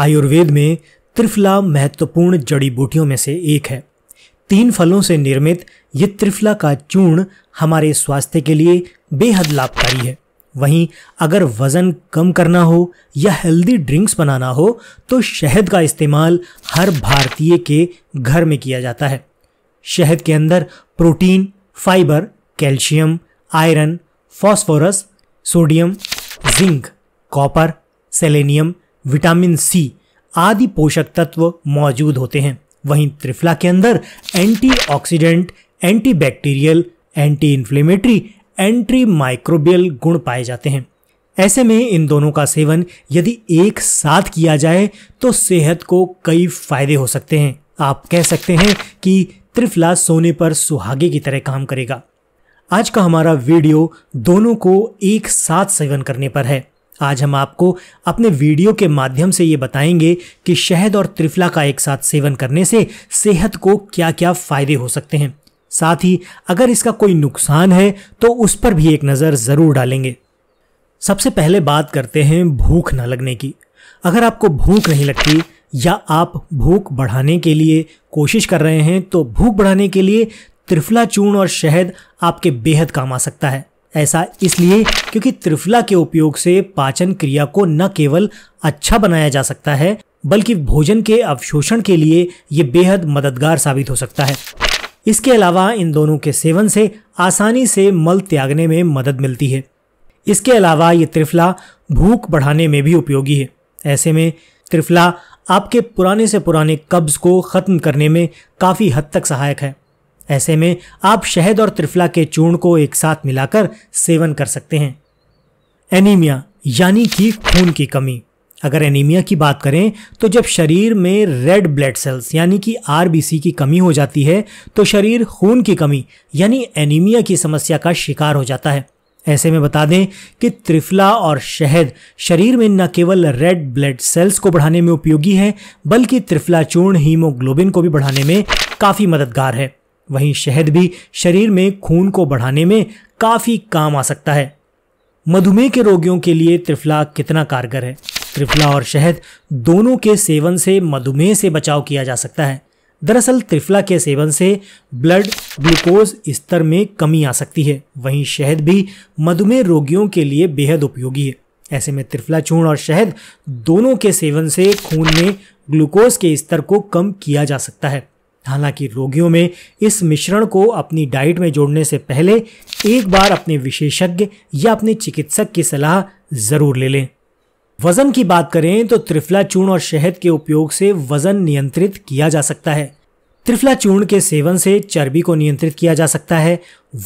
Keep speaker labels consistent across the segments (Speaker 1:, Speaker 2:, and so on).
Speaker 1: आयुर्वेद में त्रिफला महत्वपूर्ण जड़ी बूटियों में से एक है तीन फलों से निर्मित ये त्रिफला का चूर्ण हमारे स्वास्थ्य के लिए बेहद लाभकारी है वहीं अगर वज़न कम करना हो या हेल्दी ड्रिंक्स बनाना हो तो शहद का इस्तेमाल हर भारतीय के घर में किया जाता है शहद के अंदर protein fibre calcium iron phosphorus sodium zinc copper selenium vitamin C आदि पोषक तत्व मौजूद होते हैं वहीं त्रिफला के अंदर antioxidant, antibacterial, anti inflammatory anti microbial गुण पाए जाते हैं ऐसे में इन दोनों का सेवन यदि एक साथ किया जाए तो सेहत को कई फायदे हो सकते हैं आप कह सकते हैं कि त्रिफला सोने पर सुहागे की तरह काम करेगा आज का हमारा वीडियो दोनों को एक साथ सेवन करने पर है आज हम आपको अपने वीडियो के माध्यम से ये बताएंगे कि शहद और त्रिफला का एक साथ सेवन करने से सेहत को क्या क्या फायदे हो सकते हैं साथ ही अगर इसका कोई नुकसान है तो उस पर भी एक नज़र ज़रूर डालेंगे सबसे पहले बात करते हैं भूख न लगने की अगर आपको भूख नहीं लगती या आप भूख बढ़ाने के लिए कोशिश कर रहे हैं तो भूख बढ़ाने के लिए त्रिफला चूर्ण और शहद आपके बेहद काम आ सकता है ऐसा इसलिए क्योंकि त्रिफला के उपयोग से पाचन क्रिया को न केवल अच्छा बनाया जा सकता है बल्कि भोजन के अवशोषण के लिए ये बेहद मददगार साबित हो सकता है इसके अलावा इन दोनों के सेवन से आसानी से मल त्यागने में मदद मिलती है इसके अलावा ये त्रिफला भूख बढ़ाने में भी उपयोगी है ऐसे में त्रिफला आपके पुराने से पुराने कब्ज को ख़त्म करने में काफ़ी हद तक सहायक है ऐसे में आप शहद और त्रिफला के चूर्ण को एक साथ मिलाकर सेवन कर सकते हैं एनीमिया यानी कि खून की कमी अगर एनीमिया की बात करें तो जब शरीर में रेड ब्लड सेल्स यानी कि आर की कमी हो जाती है तो शरीर खून की कमी यानी एनीमिया की समस्या का शिकार हो जाता है ऐसे में बता दें कि त्रिफला और शहद शरीर में न केवल रेड ब्लड सेल्स को बढ़ाने में उपयोगी है बल्कि त्रिफला चूर्ण हीमोग्लोबिन को भी बढ़ाने में काफ़ी मददगार है वहीं शहद भी शरीर में खून को बढ़ाने में काफ़ी काम आ सकता है मधुमेह के रोगियों के लिए त्रिफला कितना कारगर है त्रिफला और शहद दोनों के सेवन से मधुमेह से बचाव किया जा सकता है दरअसल त्रिफला के सेवन से ब्लड ग्लूकोज स्तर में कमी आ सकती है वहीं शहद भी मधुमेह रोगियों के लिए बेहद उपयोगी है ऐसे में त्रिफला चूर्ण और शहद दोनों के सेवन से खून में ग्लूकोज के स्तर को कम किया जा सकता है हालांकि रोगियों में इस मिश्रण को अपनी डाइट में जोड़ने से पहले एक बार अपने विशेषज्ञ या अपने चिकित्सक की सलाह ज़रूर ले लें वज़न की बात करें तो त्रिफला चूर्ण और शहद के उपयोग से वज़न नियंत्रित किया जा सकता है त्रिफला चूर्ण के सेवन से चर्बी को नियंत्रित किया जा सकता है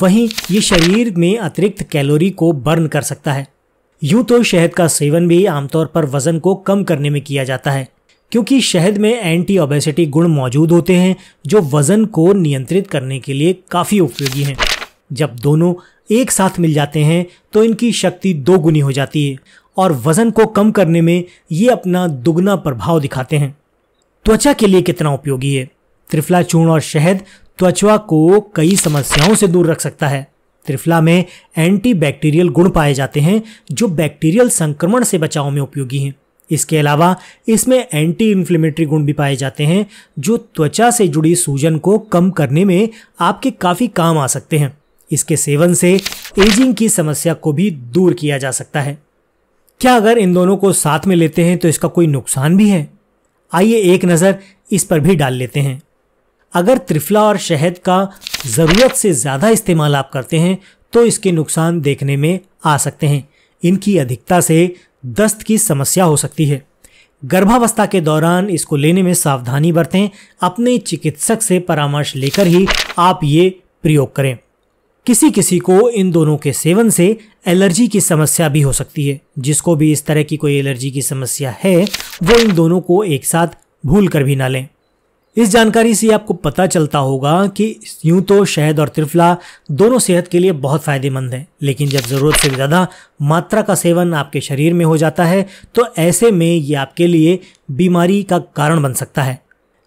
Speaker 1: वहीं ये शरीर में अतिरिक्त कैलोरी को बर्न कर सकता है यूं तो शहद का सेवन भी आमतौर पर वज़न को कम करने में किया जाता है क्योंकि शहद में एंटी ओबेसिटी गुण मौजूद होते हैं जो वजन को नियंत्रित करने के लिए काफ़ी उपयोगी हैं जब दोनों एक साथ मिल जाते हैं तो इनकी शक्ति दोगुनी हो जाती है और वजन को कम करने में ये अपना दुगना प्रभाव दिखाते हैं त्वचा के लिए कितना उपयोगी है त्रिफला चूर्ण और शहद त्वचा को कई समस्याओं से दूर रख सकता है त्रिफला में एंटी बैक्टीरियल गुण पाए जाते हैं जो बैक्टीरियल संक्रमण से बचाव में उपयोगी हैं इसके अलावा इसमें एंटी इन्फ्लेमेटरी गुण भी पाए जाते हैं जो त्वचा से जुड़ी सूजन को कम करने में आपके काफ़ी काम आ सकते हैं इसके सेवन से एजिंग की समस्या को भी दूर किया जा सकता है क्या अगर इन दोनों को साथ में लेते हैं तो इसका कोई नुकसान भी है आइए एक नज़र इस पर भी डाल लेते हैं अगर त्रिफला और शहद का ज़रूरत से ज़्यादा इस्तेमाल आप करते हैं तो इसके नुकसान देखने में आ सकते हैं इनकी अधिकता से दस्त की समस्या हो सकती है गर्भावस्था के दौरान इसको लेने में सावधानी बरतें अपने चिकित्सक से परामर्श लेकर ही आप ये प्रयोग करें किसी किसी को इन दोनों के सेवन से एलर्जी की समस्या भी हो सकती है जिसको भी इस तरह की कोई एलर्जी की समस्या है वो इन दोनों को एक साथ भूल कर भी ना लें इस जानकारी से आपको पता चलता होगा कि यूं तो शहद और त्रिफला दोनों सेहत के लिए बहुत फायदेमंद हैं लेकिन जब ज़रूरत से ज़्यादा मात्रा का सेवन आपके शरीर में हो जाता है तो ऐसे में ये आपके लिए बीमारी का कारण बन सकता है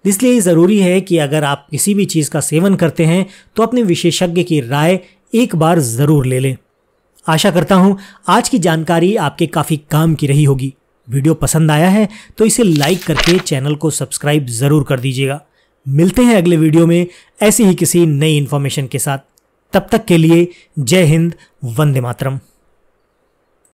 Speaker 1: इसलिए ज़रूरी है कि अगर आप किसी भी चीज़ का सेवन करते हैं तो अपने विशेषज्ञ की राय एक बार ज़रूर ले लें आशा करता हूँ आज की जानकारी आपके काफ़ी काम की रही होगी वीडियो पसंद आया है तो इसे लाइक करके चैनल को सब्सक्राइब ज़रूर कर दीजिएगा मिलते हैं अगले वीडियो में ऐसी ही किसी नई इन्फॉर्मेशन के साथ तब तक के लिए जय हिंद वंदे मातरम